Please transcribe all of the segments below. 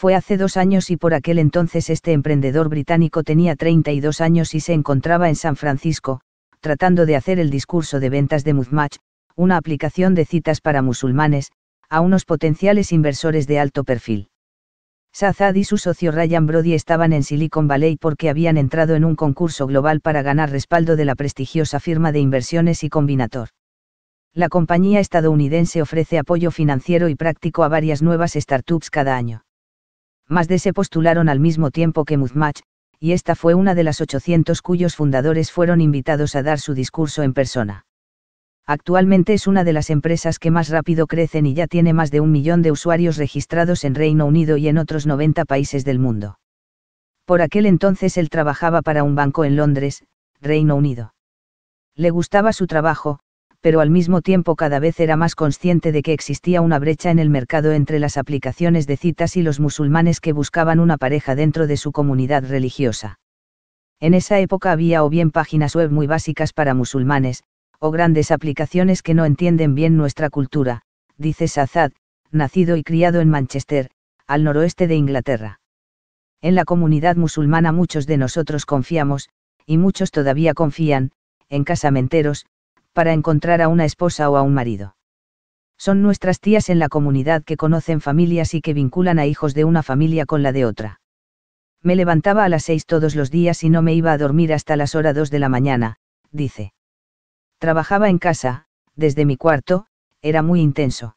fue hace dos años y por aquel entonces este emprendedor británico tenía 32 años y se encontraba en San Francisco, tratando de hacer el discurso de ventas de Muzmatch, una aplicación de citas para musulmanes, a unos potenciales inversores de alto perfil. Sazad y su socio Ryan Brody estaban en Silicon Valley porque habían entrado en un concurso global para ganar respaldo de la prestigiosa firma de inversiones y combinator. La compañía estadounidense ofrece apoyo financiero y práctico a varias nuevas startups cada año. Más de se postularon al mismo tiempo que Muzmach, y esta fue una de las 800 cuyos fundadores fueron invitados a dar su discurso en persona. Actualmente es una de las empresas que más rápido crecen y ya tiene más de un millón de usuarios registrados en Reino Unido y en otros 90 países del mundo. Por aquel entonces él trabajaba para un banco en Londres, Reino Unido. Le gustaba su trabajo, pero al mismo tiempo cada vez era más consciente de que existía una brecha en el mercado entre las aplicaciones de citas y los musulmanes que buscaban una pareja dentro de su comunidad religiosa. En esa época había o bien páginas web muy básicas para musulmanes, o grandes aplicaciones que no entienden bien nuestra cultura, dice Sazad, nacido y criado en Manchester, al noroeste de Inglaterra. En la comunidad musulmana muchos de nosotros confiamos, y muchos todavía confían, en casamenteros, para encontrar a una esposa o a un marido. Son nuestras tías en la comunidad que conocen familias y que vinculan a hijos de una familia con la de otra. Me levantaba a las seis todos los días y no me iba a dormir hasta las horas dos de la mañana, dice. Trabajaba en casa, desde mi cuarto, era muy intenso.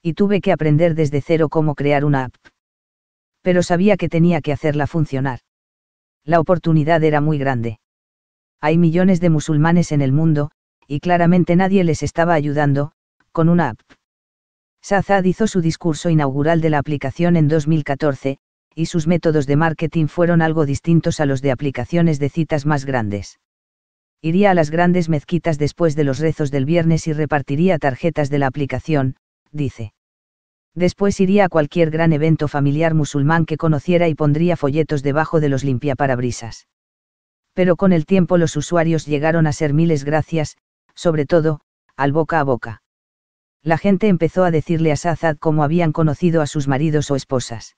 Y tuve que aprender desde cero cómo crear una app. Pero sabía que tenía que hacerla funcionar. La oportunidad era muy grande. Hay millones de musulmanes en el mundo, y claramente nadie les estaba ayudando, con una app. Sazad hizo su discurso inaugural de la aplicación en 2014, y sus métodos de marketing fueron algo distintos a los de aplicaciones de citas más grandes. Iría a las grandes mezquitas después de los rezos del viernes y repartiría tarjetas de la aplicación, dice. Después iría a cualquier gran evento familiar musulmán que conociera y pondría folletos debajo de los limpiaparabrisas. Pero con el tiempo los usuarios llegaron a ser miles gracias, sobre todo, al boca a boca. La gente empezó a decirle a Sazad cómo habían conocido a sus maridos o esposas.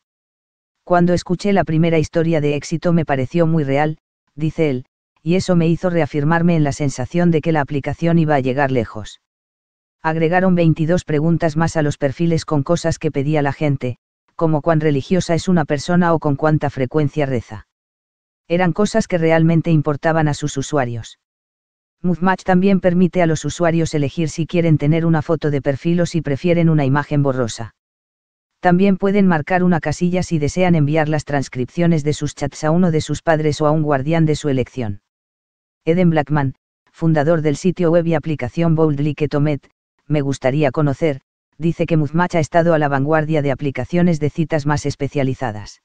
Cuando escuché la primera historia de éxito me pareció muy real, dice él, y eso me hizo reafirmarme en la sensación de que la aplicación iba a llegar lejos. Agregaron 22 preguntas más a los perfiles con cosas que pedía la gente, como cuán religiosa es una persona o con cuánta frecuencia reza. Eran cosas que realmente importaban a sus usuarios. Muzmatch también permite a los usuarios elegir si quieren tener una foto de perfil o si prefieren una imagen borrosa. También pueden marcar una casilla si desean enviar las transcripciones de sus chats a uno de sus padres o a un guardián de su elección. Eden Blackman, fundador del sitio web y aplicación Boldly que Tomet, me gustaría conocer, dice que Muzmatch ha estado a la vanguardia de aplicaciones de citas más especializadas.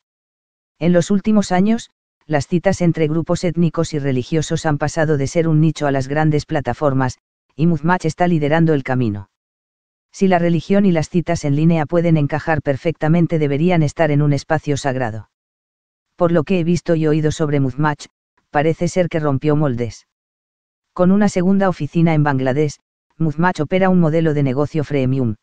En los últimos años, las citas entre grupos étnicos y religiosos han pasado de ser un nicho a las grandes plataformas, y Muzmatch está liderando el camino. Si la religión y las citas en línea pueden encajar perfectamente deberían estar en un espacio sagrado. Por lo que he visto y oído sobre Muzmatch, parece ser que rompió moldes. Con una segunda oficina en Bangladesh, Muzmatch opera un modelo de negocio freemium.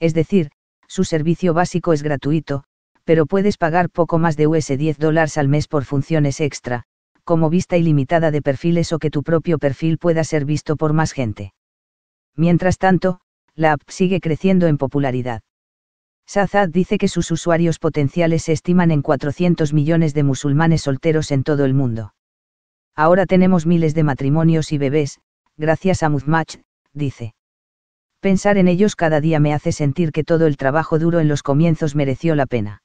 Es decir, su servicio básico es gratuito, pero puedes pagar poco más de US$10 dólares al mes por funciones extra, como vista ilimitada de perfiles o que tu propio perfil pueda ser visto por más gente. Mientras tanto, la app sigue creciendo en popularidad. Sazad dice que sus usuarios potenciales se estiman en 400 millones de musulmanes solteros en todo el mundo. Ahora tenemos miles de matrimonios y bebés, gracias a Muzmatch, dice. Pensar en ellos cada día me hace sentir que todo el trabajo duro en los comienzos mereció la pena.